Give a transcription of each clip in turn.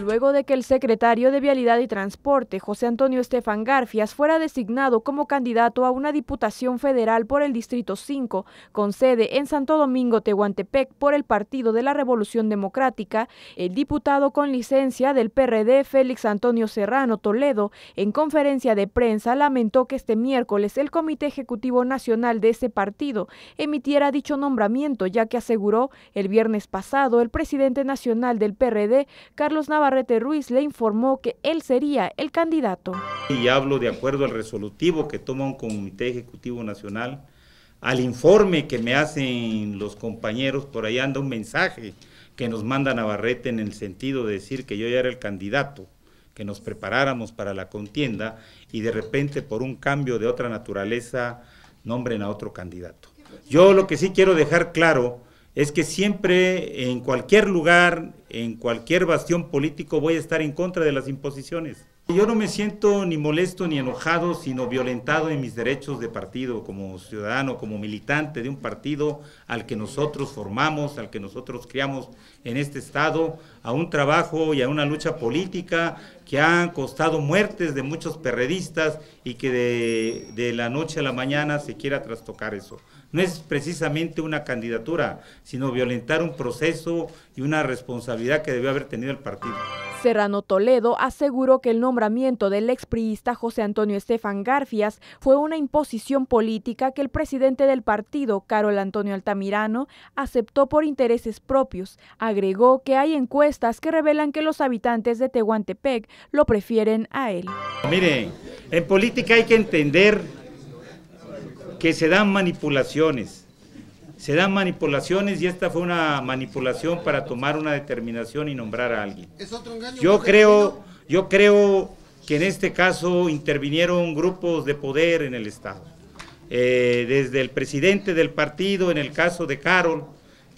luego de que el secretario de Vialidad y Transporte, José Antonio Estefan Garfias, fuera designado como candidato a una diputación federal por el Distrito 5, con sede en Santo Domingo, Tehuantepec, por el Partido de la Revolución Democrática, el diputado con licencia del PRD, Félix Antonio Serrano Toledo, en conferencia de prensa lamentó que este miércoles el Comité Ejecutivo Nacional de ese partido emitiera dicho nombramiento, ya que aseguró el viernes pasado el presidente nacional del PRD, Carlos Navarro, Navarrete Ruiz le informó que él sería el candidato. Y hablo de acuerdo al resolutivo que toma un Comité Ejecutivo Nacional, al informe que me hacen los compañeros, por ahí anda un mensaje que nos manda Navarrete en el sentido de decir que yo ya era el candidato, que nos preparáramos para la contienda y de repente por un cambio de otra naturaleza nombren a otro candidato. Yo lo que sí quiero dejar claro es que siempre en cualquier lugar, en cualquier bastión político voy a estar en contra de las imposiciones. Yo no me siento ni molesto ni enojado, sino violentado en mis derechos de partido, como ciudadano, como militante de un partido al que nosotros formamos, al que nosotros criamos en este Estado, a un trabajo y a una lucha política que han costado muertes de muchos perredistas y que de, de la noche a la mañana se quiera trastocar eso. No es precisamente una candidatura, sino violentar un proceso y una responsabilidad que debió haber tenido el partido. Serrano Toledo aseguró que el nombramiento del expriista José Antonio Estefan Garfias fue una imposición política que el presidente del partido, Carol Antonio Altamirano, aceptó por intereses propios. Agregó que hay encuestas que revelan que los habitantes de Tehuantepec lo prefieren a él. Miren, en política hay que entender que se dan manipulaciones se dan manipulaciones y esta fue una manipulación para tomar una determinación y nombrar a alguien. Yo creo, yo creo que en este caso intervinieron grupos de poder en el Estado. Eh, desde el presidente del partido, en el caso de Carol,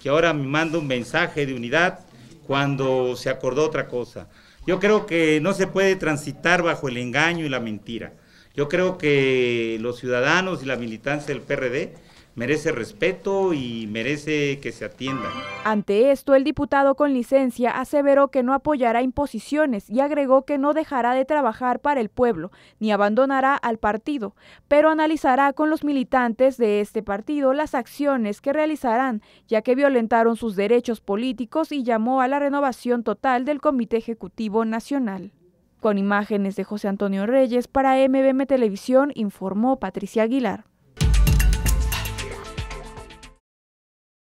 que ahora me manda un mensaje de unidad cuando se acordó otra cosa. Yo creo que no se puede transitar bajo el engaño y la mentira. Yo creo que los ciudadanos y la militancia del PRD merece respeto y merece que se atienda. Ante esto, el diputado con licencia aseveró que no apoyará imposiciones y agregó que no dejará de trabajar para el pueblo, ni abandonará al partido, pero analizará con los militantes de este partido las acciones que realizarán, ya que violentaron sus derechos políticos y llamó a la renovación total del Comité Ejecutivo Nacional. Con imágenes de José Antonio Reyes, para MBM Televisión informó Patricia Aguilar.